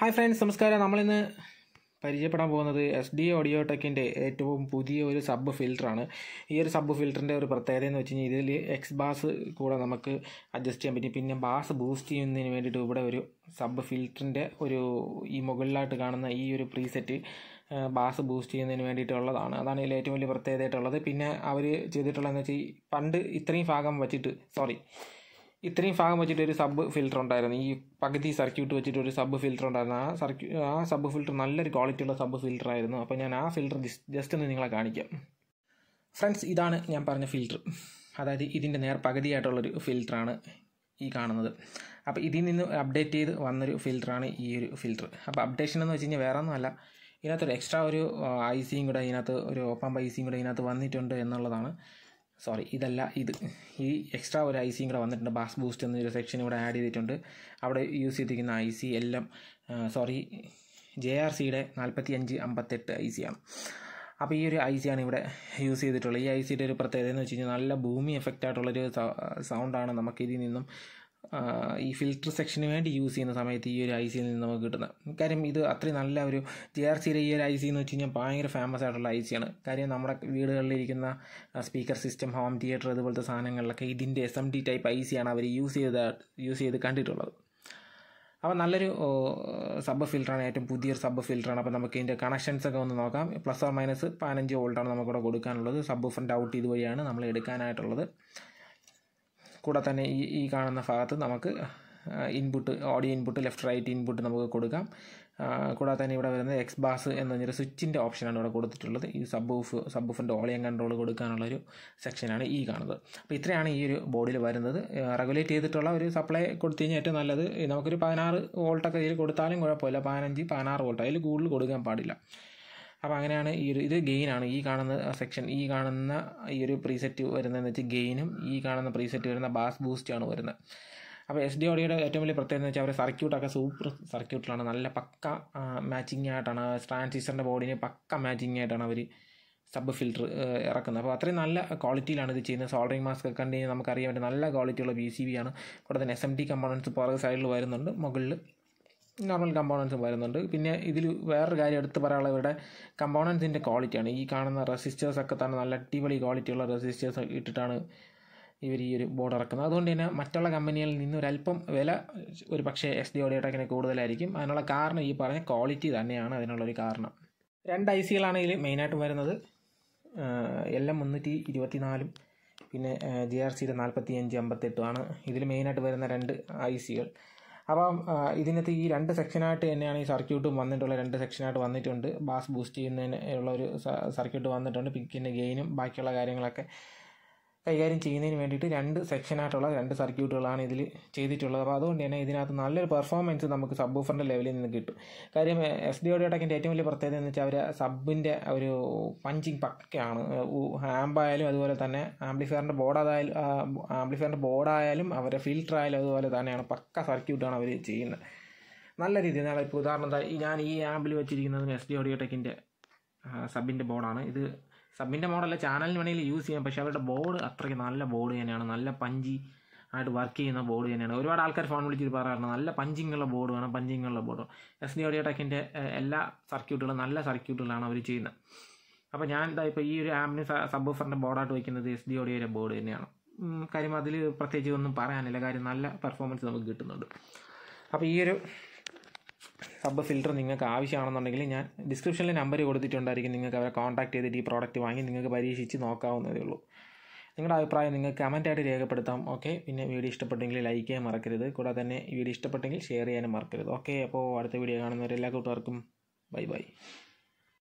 hi friends നമസ്കാരം നമ്മളിന്ന് പരിചയപ്പെടാൻ പോകുന്നത് എസ് ഡി ഓഡിയോ ടെക്കിൻ്റെ ഏറ്റവും പുതിയ ഒരു സബ് ഫിൽറ്ററാണ് ഈ ഒരു സബ് ഫിൽറ്ററിൻ്റെ ഒരു പ്രത്യേകത എന്ന് വെച്ച് കഴിഞ്ഞാൽ ഇതിൽ എക്സ് ബാസ് കൂടെ നമുക്ക് അഡ്ജസ്റ്റ് ചെയ്യാൻ പറ്റും പിന്നെ ബാസ് ബൂസ്റ്റ് ചെയ്യുന്നതിന് വേണ്ടിയിട്ട് ഇവിടെ ഒരു സബ് ഫിൽറ്ററിൻ്റെ ഒരു ഈ മുകളിലായിട്ട് കാണുന്ന ഈ ഒരു പ്രീസെറ്റ് ബാസ് ബൂസ്റ്റ് ചെയ്യുന്നതിന് വേണ്ടിയിട്ടുള്ളതാണ് അതാണ് ഇതിൽ ഏറ്റവും വലിയ പ്രത്യേകതയായിട്ടുള്ളത് പിന്നെ അവർ ചെയ്തിട്ടുള്ളതെന്ന് വെച്ചാൽ പണ്ട് ഇത്രയും ഭാഗം വച്ചിട്ട് സോറി ഇത്രയും ഭാഗം വെച്ചിട്ട് ഒരു സബ് ഫിൽറ്റർ ഉണ്ടായിരുന്നു ഈ പകുതി സർക്യൂട്ട് വെച്ചിട്ട് ഒരു സബ് ഫിൽറ്റർ ഉണ്ടായിരുന്നു ആ സർക്യൂ ആ സബ് ഫിൽറ്റർ നല്ലൊരു ക്വാളിറ്റിയുള്ള സബ് ഫിൽറ്റർ ആയിരുന്നു അപ്പോൾ ഞാൻ ആ ഫിൽറ്റർ ജസ്റ്റ് ഒന്ന് നിങ്ങളെ കാണിക്കാം ഫ്രണ്ട്സ് ഇതാണ് ഞാൻ പറഞ്ഞ ഫിൽറ്റർ അതായത് ഇതിൻ്റെ നേർ പകുതിയായിട്ടുള്ളൊരു ഫിൽറ്ററാണ് ഈ കാണുന്നത് അപ്പോൾ ഇതിൽ നിന്ന് അപ്ഡേറ്റ് ചെയ്ത് വന്നൊരു ഫിൽറ്ററാണ് ഈ ഒരു ഫിൽറ്റർ അപ്പോൾ അപ്ഡേഷൻ എന്ന് വെച്ച് കഴിഞ്ഞാൽ വേറെ ഒന്നുമല്ല ഇതിനകത്തൊരു എക്സ്ട്രാ ഒരു ഐ സിയും കൂടെ ഇതിനകത്ത് ഒരു ഓപ്പൺ ഐ സിയും കൂടെ ഇതിനകത്ത് വന്നിട്ടുണ്ട് എന്നുള്ളതാണ് സോറി ഇതല്ല ഇത് ഈ എക്സ്ട്രാ ഒരു ഐ കൂടെ വന്നിട്ടുണ്ട് ബാസ് ബൂസ്റ്റ് എന്നൊരു സെക്ഷൻ ഇവിടെ ആഡ് ചെയ്തിട്ടുണ്ട് അവിടെ യൂസ് ചെയ്തിരിക്കുന്ന ഐ സി എല്ലാം സോറി ജെ ആർ സിയുടെ നാൽപ്പത്തി അഞ്ച് അമ്പത്തെട്ട് ഐ ആണ് അപ്പോൾ ഈ ഒരു ഐ ആണ് ഇവിടെ യൂസ് ചെയ്തിട്ടുള്ളത് ഈ ഐ സിയുടെ ഒരു പ്രത്യേകത എന്ന് വെച്ച് കഴിഞ്ഞാൽ നല്ല ഭൂമി എഫക്റ്റ് ആയിട്ടുള്ളൊരു സൗണ്ടാണ് നമുക്ക് ഇതിൽ നിന്നും ഈ ഫിൽറ്റർ സെക്ഷന് വേണ്ടി യൂസ് ചെയ്യുന്ന സമയത്ത് ഈ ഒരു ഐ സിയിൽ നിന്ന് നമുക്ക് കിട്ടുന്ന കാര്യം ഇത് അത്രയും നല്ല ഒരു ജെ ആർ സിയിലെ ഈ ഒരു ഐ സി എന്ന് വെച്ച് കഴിഞ്ഞാൽ ഭയങ്കര ഫേമസ് ആയിട്ടുള്ള ഐ സിയാണ് കാര്യം നമ്മുടെ വീടുകളിലിരിക്കുന്ന സ്പീക്കർ സിസ്റ്റം ഹോം തിയേറ്റർ അതുപോലത്തെ സാധനങ്ങളിലൊക്കെ ഇതിൻ്റെ S M D type I സിയാണ് അവർ യൂസ് ചെയ്ത യൂസ് ചെയ്ത് കണ്ടിട്ടുള്ളത് അപ്പോൾ നല്ലൊരു സബ് ഫിൽറ്ററാണ് ഏറ്റവും പുതിയൊരു സബ് ഫിൽറ്ററാണ് അപ്പോൾ നമുക്ക് ഇതിൻ്റെ കണക്ഷൻസൊക്കെ ഒന്ന് നോക്കാം പ്ലസ് ഓർ മൈനസ് പതിനഞ്ച് വോൾട്ടാണ് നമുക്കിവിടെ കൊടുക്കാനുള്ളത് സബ് ഫ്രണ്ട് ഔട്ട് ഇതുവഴിയാണ് നമ്മൾ എടുക്കാനായിട്ടുള്ളത് കൂടെ തന്നെ ഈ ഈ കാണുന്ന ഭാഗത്ത് നമുക്ക് input audio input left right input നമുക്ക് കൊടുക്കാം കൂടാതെ തന്നെ ഇവിടെ വരുന്നത് എക്സ് ബാസ് എന്ന് പറഞ്ഞൊരു സ്വിച്ചിൻ്റെ ഓപ്ഷനാണ് ഇവിടെ കൊടുത്തിട്ടുള്ളത് ഈ സബ് ഓഫ് സബ് ഓഫിൻ്റെ ഓളിയം കൺട്രോൾ കൊടുക്കാനുള്ളൊരു സെക്ഷനാണ് ഈ കാണുന്നത് അപ്പോൾ ഇത്രയാണ് ഈ ഒരു ബോഡിയിൽ വരുന്നത് റെഗുലേറ്റ് ചെയ്തിട്ടുള്ള ഒരു സപ്ലൈ കൊടുത്തു കഴിഞ്ഞാൽ ഏറ്റവും നല്ലത് നമുക്കൊരു പതിനാറ് വോൾട്ടൊക്കെ ഇതിൽ കൊടുത്താലും കുഴപ്പമില്ല പതിനഞ്ച് പതിനാറ് വോൾട്ട് അതിൽ കൂടുതൽ കൊടുക്കാൻ പാടില്ല അപ്പോൾ അങ്ങനെയാണ് ഈ ഒരു ഇത് ഗെയിനാണ് ഈ കാണുന്ന സെക്ഷൻ ഈ കാണുന്ന ഈ ഒരു പ്രീസെറ്റ് വരുന്നതെന്ന് വെച്ചാൽ ഗെയിനും ഈ കാണുന്ന പ്രീസെറ്റ് വരുന്ന ബാസ് ആണ് വരുന്നത് അപ്പോൾ എസ് ഡി ഓഡിയോയുടെ ഏറ്റവും വലിയ പ്രത്യേകത എന്ന് വെച്ചാൽ അവരെ സർക്യൂട്ടൊക്കെ സൂപ്പർ സർക്യൂട്ടിലാണ് നല്ല പക്ക മാച്ചിങ് ആയിട്ടാണ് ട്രാൻസിസ്റ്ററിൻ്റെ ബോഡിന് പക്ക മാച്ചിങ് ആയിട്ടാണ് അവർ സബ് ഫിൽറ്റർ ഇറക്കുന്നത് അപ്പോൾ അത്രയും നല്ല ക്വാളിറ്റിയിലാണ് ഇത് ചെയ്യുന്നത് സോൾഡറിങ് മാസ്ക് കണ്ടു കഴിഞ്ഞാൽ നമുക്കറിയാൻ പറ്റും നല്ല ക്വാളിറ്റിയുള്ള പി സി ബി ആണ് കൂടാതെ എസ് എം ടി കമ്പോണൻസ് പുറകെ സൈഡിൽ വരുന്നുണ്ട് മുകളിൽ നോർമൽ കമ്പോണൻസും വരുന്നുണ്ട് പിന്നെ ഇതിൽ വേറൊരു കാര്യം എടുത്ത് പറയാനുള്ള ഇവിടെ കമ്പോണൻസിൻ്റെ ക്വാളിറ്റിയാണ് ഈ കാണുന്ന റെസിസ്റ്റേഴ്സൊക്കെ തന്നെ നല്ല അടിപൊളി ക്വാളിറ്റിയുള്ള റെസിസ്റ്റേഴ്സ് ഇട്ടിട്ടാണ് ഇവർ ഈ ഒരു ബോർഡ് ഇറക്കുന്നത് അതുകൊണ്ട് തന്നെ മറ്റുള്ള കമ്പനികളിൽ നിന്ന് ഒരല്പം വില ഒരു പക്ഷേ എസ് ഡി ഓഡിയോടെക്കിന് കൂടുതലായിരിക്കും അതിനുള്ള കാരണം ഈ പറഞ്ഞ ക്വാളിറ്റി തന്നെയാണ് അതിനുള്ളൊരു കാരണം രണ്ട് ഐ സികളാണെങ്കിൽ മെയിനായിട്ടും വരുന്നത് എൽ എം മുന്നൂറ്റി ഇരുപത്തി നാലും പിന്നെ ജി ആർ സിയുടെ നാൽപ്പത്തി അഞ്ച് അമ്പത്തെട്ടുമാണ് ഇതിൽ മെയിനായിട്ട് വരുന്ന രണ്ട് ഐ സികൾ അപ്പം ഇതിനകത്ത് ഈ രണ്ട് സെക്ഷനായിട്ട് തന്നെയാണ് ഈ സർക്യൂട്ടും വന്നിട്ടുള്ള രണ്ട് സെക്ഷനായിട്ട് വന്നിട്ടുണ്ട് ബാസ് ബൂസ്റ്റ് ചെയ്യുന്നതിനുള്ള ഒരു സർക്യൂട്ട് വന്നിട്ടുണ്ട് പിക്കിൻ്റെ ഗെയിനും ബാക്കിയുള്ള കാര്യങ്ങളൊക്കെ കൈകാര്യം ചെയ്യുന്നതിന് വേണ്ടിയിട്ട് രണ്ട് സെക്ഷനായിട്ടുള്ള രണ്ട് സർക്യൂട്ടുകളാണ് ഇതിൽ ചെയ്തിട്ടുള്ളത് അപ്പോൾ അതുകൊണ്ട് തന്നെ ഇതിനകത്ത് നല്ലൊരു പെർഫോമൻസ് നമുക്ക് സബ് ലെവലിൽ നിന്ന് കിട്ടും കാര്യം എസ് ഡി ഓഡിയോ ടെക്കിൻ്റെ ഏറ്റവും വലിയ പ്രത്യേകത എന്ന് വെച്ചാൽ അവർ സബിൻ്റെ ഒരു പഞ്ചിങ് പക്കയാണ് ആയാലും അതുപോലെ തന്നെ ആംബ്ലിഫയറിൻ്റെ ബോർഡ് അതായാലും ബോർഡ് ബോർഡായാലും അവരുടെ ഫിൽറ്റർ ആയാലും അതുപോലെ തന്നെയാണ് പക്ക സർക്യൂട്ടാണ് അവർ ചെയ്യുന്നത് നല്ല രീതിയിൽ നിന്നാണ് ഇപ്പോൾ ഉദാഹരണം ഞാൻ ഈ ആമ്പിൽ വെച്ചിരിക്കുന്നത് എസ് ഡി ഓഡിയോ ടെക്കിൻ്റെ സബിൻ്റെ ബോർഡാണ് ഇത് സബ്മിൻ്റെ മോഡല്ല ചാനലിന് വേണമെങ്കിൽ യൂസ് ചെയ്യാം പക്ഷേ അവരുടെ ബോർഡ് അത്രയ്ക്ക് നല്ല ബോർഡ് തന്നെയാണ് നല്ല പഞ്ചി ആയിട്ട് വർക്ക് ചെയ്യുന്ന ബോർഡ് തന്നെയാണ് ഒരുപാട് ആൾക്കാർ ഫോൺ വിളിച്ചിട്ട് പറയാറുണ്ട് നല്ല പഞ്ചിങ്ങുള്ള ബോർഡ് വേണം പഞ്ചിങ്ങുള്ള ബോർഡ് എസ് ഡി ഓഡിയോ ടെക്കിൻ്റെ എല്ലാ സർക്യൂട്ടുകളും നല്ല സർക്യൂട്ടുകളാണ് അവർ ചെയ്യുന്നത് അപ്പോൾ ഞാൻ ഇതാ ഇപ്പോൾ ഈ ഒരു ആമിന് സബ് ഓഫറിൻ്റെ ബോർഡായിട്ട് വയ്ക്കുന്നത് എസ് ഡി ഓഡിയോയുടെ ബോർഡ് തന്നെയാണ് കാര്യം അതിൽ പ്രത്യേകിച്ച് ഒന്നും പറയാനില്ല കാര്യം നല്ല പെർഫോമൻസ് നമുക്ക് കിട്ടുന്നുണ്ട് അപ്പോൾ ഈ ഒരു സബ് ഫിൽറ്റർ നിങ്ങൾക്ക് ആവശ്യമാണെന്നുണ്ടെങ്കിൽ ഞാൻ ഡിസ്ക്രിപ്ഷനിൽ നമ്പർ കൊടുത്തിട്ടുണ്ടായിരിക്കും നിങ്ങൾക്ക് അവരെ കോൺടാക്ട് ചെയ്തിട്ട് ഈ പ്രോഡക്റ്റ് വാങ്ങി നിങ്ങൾക്ക് പരീക്ഷിച്ച് നോക്കാവുന്നതേ ഉള്ളൂ നിങ്ങളുടെ അഭിപ്രായം നിങ്ങൾക്ക് കമൻറ്റായിട്ട് രേഖപ്പെടുത്താം ഓക്കെ പിന്നെ വീഡിയോ ഇഷ്ടപ്പെട്ടെങ്കിൽ ലൈക്ക് ചെയ്യാൻ മറക്കരുത് കൂടാതെ തന്നെ വീഡിയോ ഇഷ്ടപ്പെട്ടെങ്കിൽ ഷെയർ ചെയ്യാനും മറക്കരുത് ഓക്കെ അപ്പോൾ അടുത്ത വീഡിയോ കാണുന്നവരെല്ലാ കൂട്ടുകാർക്കും ബൈ ബൈ